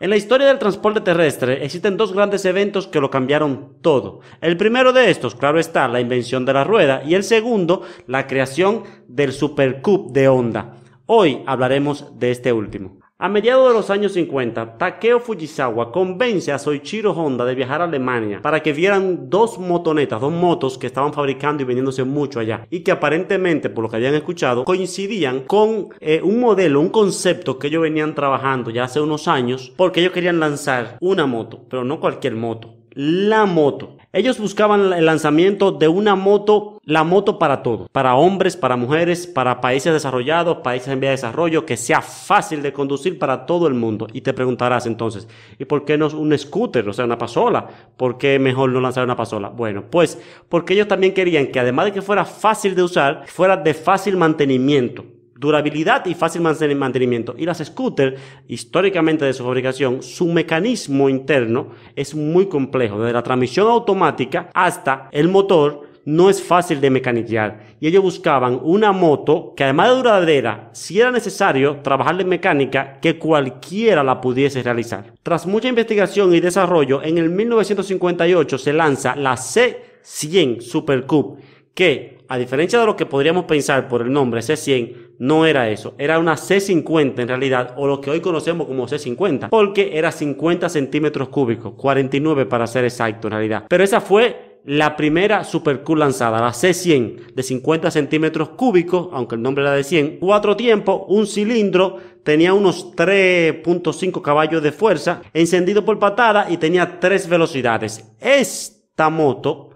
En la historia del transporte terrestre existen dos grandes eventos que lo cambiaron todo. El primero de estos, claro está, la invención de la rueda y el segundo, la creación del supercube de onda. Hoy hablaremos de este último. A mediados de los años 50, Takeo Fujisawa convence a Soichiro Honda de viajar a Alemania para que vieran dos motonetas, dos motos que estaban fabricando y vendiéndose mucho allá y que aparentemente, por lo que habían escuchado, coincidían con eh, un modelo, un concepto que ellos venían trabajando ya hace unos años porque ellos querían lanzar una moto, pero no cualquier moto la moto. Ellos buscaban el lanzamiento de una moto, la moto para todo, para hombres, para mujeres, para países desarrollados, países en vía de desarrollo, que sea fácil de conducir para todo el mundo. Y te preguntarás entonces, ¿y por qué no un scooter, o sea, una pasola? ¿Por qué mejor no lanzar una pasola? Bueno, pues porque ellos también querían que además de que fuera fácil de usar, fuera de fácil mantenimiento durabilidad y fácil mantenimiento. Y las scooters, históricamente de su fabricación, su mecanismo interno es muy complejo, desde la transmisión automática hasta el motor, no es fácil de mecaniquear. Y ellos buscaban una moto que además de duradera, si era necesario trabajarle en mecánica, que cualquiera la pudiese realizar. Tras mucha investigación y desarrollo, en el 1958 se lanza la C100 Super cup que a diferencia de lo que podríamos pensar por el nombre C100, no era eso. Era una C50 en realidad, o lo que hoy conocemos como C50, porque era 50 centímetros cúbicos, 49 para ser exacto en realidad. Pero esa fue la primera Supercool lanzada, la C100 de 50 centímetros cúbicos, aunque el nombre era de 100, cuatro tiempos, un cilindro, tenía unos 3.5 caballos de fuerza, encendido por patada y tenía tres velocidades. Esta moto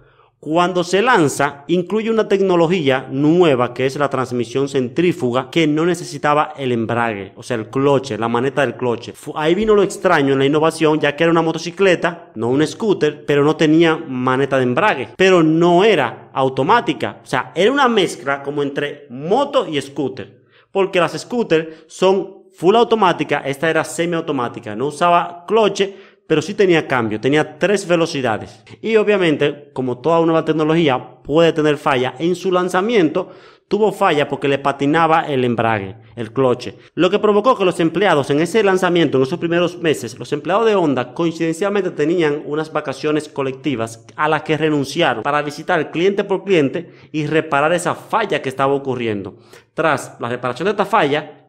cuando se lanza, incluye una tecnología nueva que es la transmisión centrífuga que no necesitaba el embrague, o sea, el cloche, la maneta del cloche. Ahí vino lo extraño en la innovación, ya que era una motocicleta, no un scooter, pero no tenía maneta de embrague, pero no era automática, o sea, era una mezcla como entre moto y scooter, porque las scooters son full automática, esta era semiautomática, no usaba cloche, pero sí tenía cambio, tenía tres velocidades. Y obviamente, como toda nueva tecnología puede tener falla, en su lanzamiento tuvo falla porque le patinaba el embrague, el cloche, lo que provocó que los empleados en ese lanzamiento, en esos primeros meses, los empleados de Honda coincidencialmente tenían unas vacaciones colectivas a las que renunciaron para visitar cliente por cliente y reparar esa falla que estaba ocurriendo. Tras la reparación de esta falla,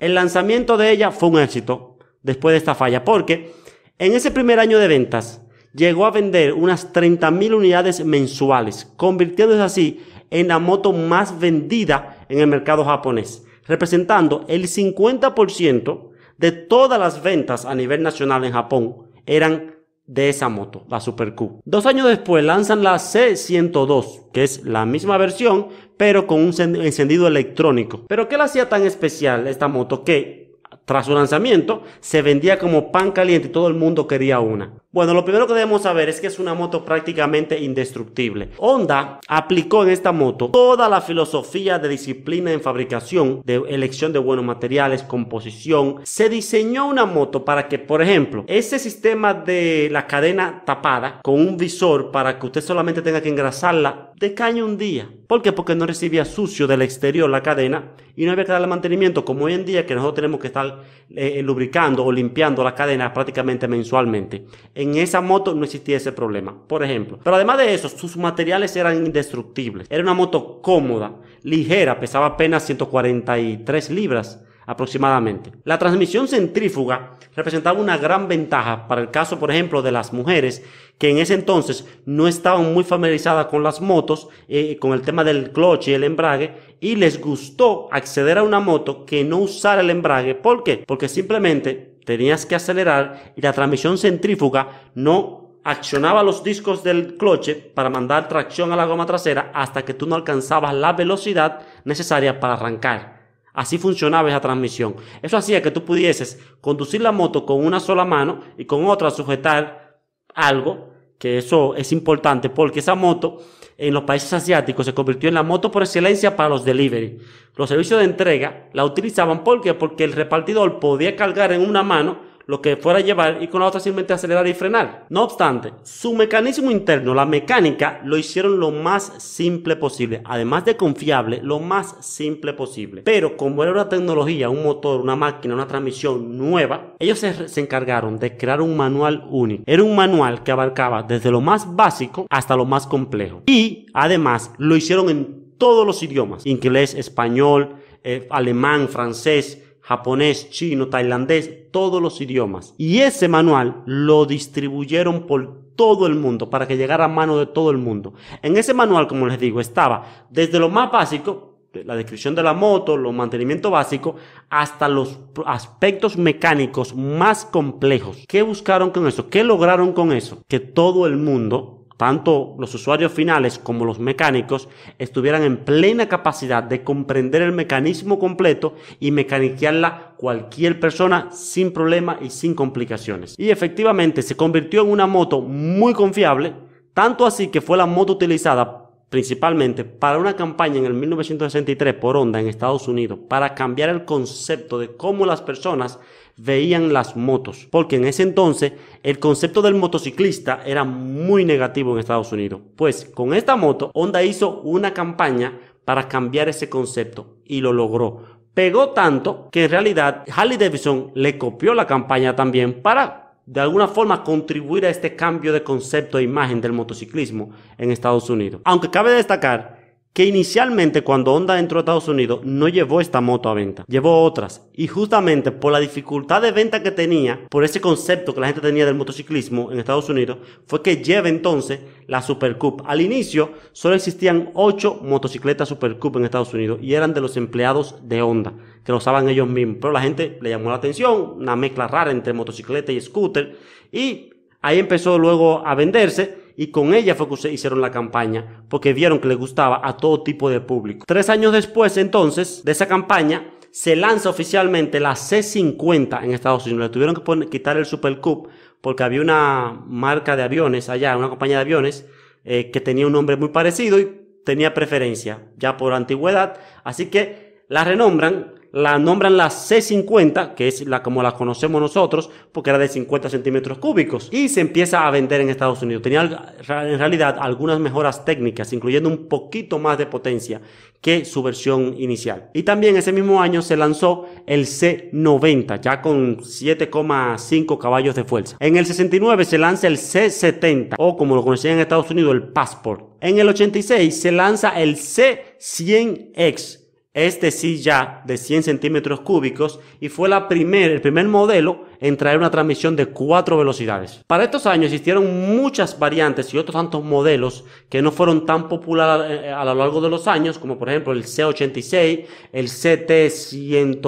el lanzamiento de ella fue un éxito, después de esta falla, porque en ese primer año de ventas llegó a vender unas 30.000 unidades mensuales, convirtiéndose así en la moto más vendida en el mercado japonés, representando el 50% de todas las ventas a nivel nacional en Japón eran de esa moto, la Super Q. Dos años después lanzan la C102, que es la misma versión, pero con un encendido electrónico. Pero ¿qué la hacía tan especial esta moto? Que tras su lanzamiento, se vendía como pan caliente y todo el mundo quería una. Bueno, lo primero que debemos saber es que es una moto prácticamente indestructible. Honda aplicó en esta moto toda la filosofía de disciplina en fabricación, de elección de buenos materiales, composición. Se diseñó una moto para que, por ejemplo, ese sistema de la cadena tapada con un visor para que usted solamente tenga que engrasarla de un día. ¿Por qué? Porque no recibía sucio del exterior la cadena y no había que darle mantenimiento como hoy en día que nosotros tenemos que estar eh, lubricando o limpiando la cadena prácticamente mensualmente en esa moto no existía ese problema, por ejemplo. Pero además de eso, sus materiales eran indestructibles. Era una moto cómoda, ligera, pesaba apenas 143 libras aproximadamente. La transmisión centrífuga representaba una gran ventaja para el caso, por ejemplo, de las mujeres que en ese entonces no estaban muy familiarizadas con las motos, eh, con el tema del clutch y el embrague, y les gustó acceder a una moto que no usara el embrague. ¿Por qué? Porque simplemente tenías que acelerar y la transmisión centrífuga no accionaba los discos del cloche para mandar tracción a la goma trasera hasta que tú no alcanzabas la velocidad necesaria para arrancar. Así funcionaba esa transmisión. Eso hacía que tú pudieses conducir la moto con una sola mano y con otra sujetar algo que eso es importante porque esa moto en los países asiáticos se convirtió en la moto por excelencia para los delivery. Los servicios de entrega la utilizaban porque, porque el repartidor podía cargar en una mano lo que fuera llevar y con la otra simplemente acelerar y frenar. No obstante, su mecanismo interno, la mecánica, lo hicieron lo más simple posible. Además de confiable, lo más simple posible. Pero como era una tecnología, un motor, una máquina, una transmisión nueva, ellos se, encargaron de crear un manual único. Era un manual que abarcaba desde lo más básico hasta lo más complejo. Y además lo hicieron en todos los idiomas, inglés, español, eh, alemán, francés, japonés, chino, tailandés, todos los idiomas. Y ese manual lo distribuyeron por todo el mundo, para que llegara a mano de todo el mundo. En ese manual, como les digo, estaba desde lo más básico, la descripción de la moto, lo mantenimiento básico, hasta los aspectos mecánicos más complejos. ¿Qué buscaron con eso? ¿Qué lograron con eso? Que todo el mundo tanto los usuarios finales como los mecánicos estuvieran en plena capacidad de comprender el mecanismo completo y mecaniquearla cualquier persona sin problema y sin complicaciones. Y efectivamente se convirtió en una moto muy confiable, tanto así que fue la moto utilizada principalmente para una campaña en el 1963 por Honda en Estados Unidos para cambiar el concepto de cómo las personas veían las motos, porque en ese entonces el concepto del motociclista era muy negativo en Estados Unidos. Pues con esta moto Honda hizo una campaña para cambiar ese concepto y lo logró. Pegó tanto que en realidad Harley Davidson le copió la campaña también para de alguna forma contribuir a este cambio de concepto e imagen del motociclismo en Estados Unidos. Aunque cabe destacar que inicialmente cuando Honda entró a Estados Unidos no llevó esta moto a venta, llevó otras. Y justamente por la dificultad de venta que tenía, por ese concepto que la gente tenía del motociclismo en Estados Unidos, fue que lleva entonces la Super Cup. Al inicio solo existían 8 motocicletas Super Cup en Estados Unidos y eran de los empleados de Honda, que lo usaban ellos mismos. Pero la gente le llamó la atención, una mezcla rara entre motocicleta y scooter. Y ahí empezó luego a venderse y con ella fue que hicieron la campaña porque vieron que le gustaba a todo tipo de público. Tres años después entonces de esa campaña se lanza oficialmente la C50 en Estados Unidos. Le tuvieron que quitar el Super Cup porque había una marca de aviones allá, una compañía de aviones eh, que tenía un nombre muy parecido y tenía preferencia ya por antigüedad. Así que la renombran la nombran la C50, que es la como la conocemos nosotros, porque era de 50 centímetros cúbicos, y se empieza a vender en Estados Unidos. Tenía en realidad algunas mejoras técnicas, incluyendo un poquito más de potencia que su versión inicial. Y también ese mismo año se lanzó el C90, ya con 7,5 caballos de fuerza. En el 69 se lanza el C70, o como lo conocían en Estados Unidos, el Passport. En el 86 se lanza el C100X, este sí ya de 100 centímetros cúbicos y fue el primer modelo en traer una transmisión de cuatro velocidades. Para estos años existieron muchas variantes y otros tantos modelos que no fueron tan populares eh, eh, a lo largo de los años, como por ejemplo el C86, el CT110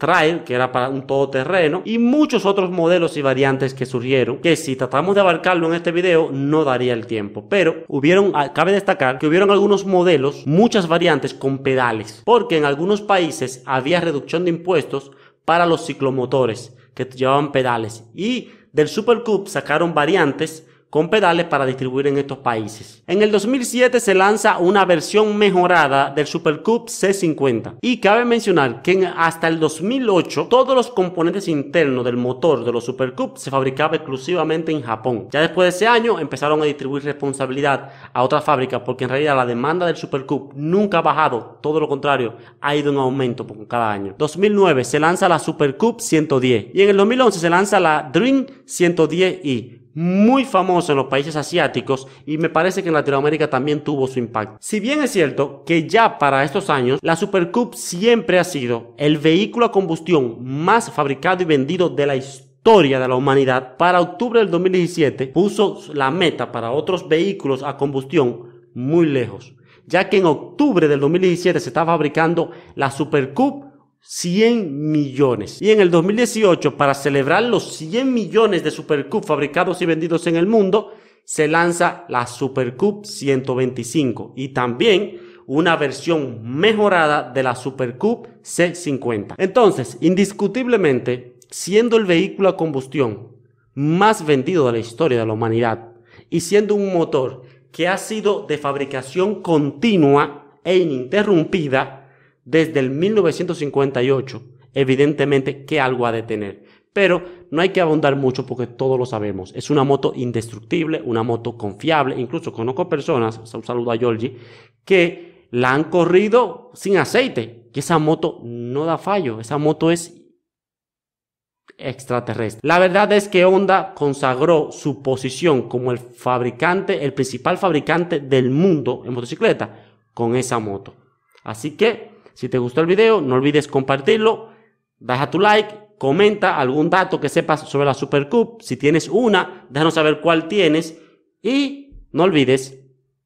Trail, que era para un todoterreno, y muchos otros modelos y variantes que surgieron, que si tratamos de abarcarlo en este video, no daría el tiempo. Pero hubieron, ah, cabe destacar que hubieron algunos modelos, muchas variantes con pedales, porque en algunos países había reducción de impuestos para los ciclomotores que llevaban pedales. Y del Super Cup sacaron variantes con pedales para distribuir en estos países. En el 2007 se lanza una versión mejorada del Super C50 y cabe mencionar que hasta el 2008 todos los componentes internos del motor de los Super se fabricaban exclusivamente en Japón. Ya después de ese año empezaron a distribuir responsabilidad a otras fábricas porque en realidad la demanda del Super nunca ha bajado, todo lo contrario, ha ido en aumento con cada año. 2009 se lanza la Super 110 y en el 2011 se lanza la Dream 110i muy famoso en los países asiáticos y me parece que en Latinoamérica también tuvo su impacto. Si bien es cierto que ya para estos años la Super Cup siempre ha sido el vehículo a combustión más fabricado y vendido de la historia de la humanidad, para octubre del 2017 puso la meta para otros vehículos a combustión muy lejos, ya que en octubre del 2017 se está fabricando la Super Cup. 100 millones. Y en el 2018, para celebrar los 100 millones de Supercup fabricados y vendidos en el mundo, se lanza la Supercup 125 y también una versión mejorada de la Supercup C50. Entonces, indiscutiblemente, siendo el vehículo a combustión más vendido de la historia de la humanidad y siendo un motor que ha sido de fabricación continua e ininterrumpida, desde el 1958, evidentemente que algo ha de tener. Pero no hay que abundar mucho porque todos lo sabemos. Es una moto indestructible, una moto confiable. Incluso conozco personas, un saludo a Giorgi, que la han corrido sin aceite. Que esa moto no da fallo. Esa moto es extraterrestre. La verdad es que Honda consagró su posición como el fabricante, el principal fabricante del mundo en motocicleta con esa moto. Así que si te gustó el video, no olvides compartirlo, deja tu like, comenta algún dato que sepas sobre la Supercup. Si tienes una, déjanos saber cuál tienes y no olvides,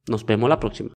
nos vemos la próxima.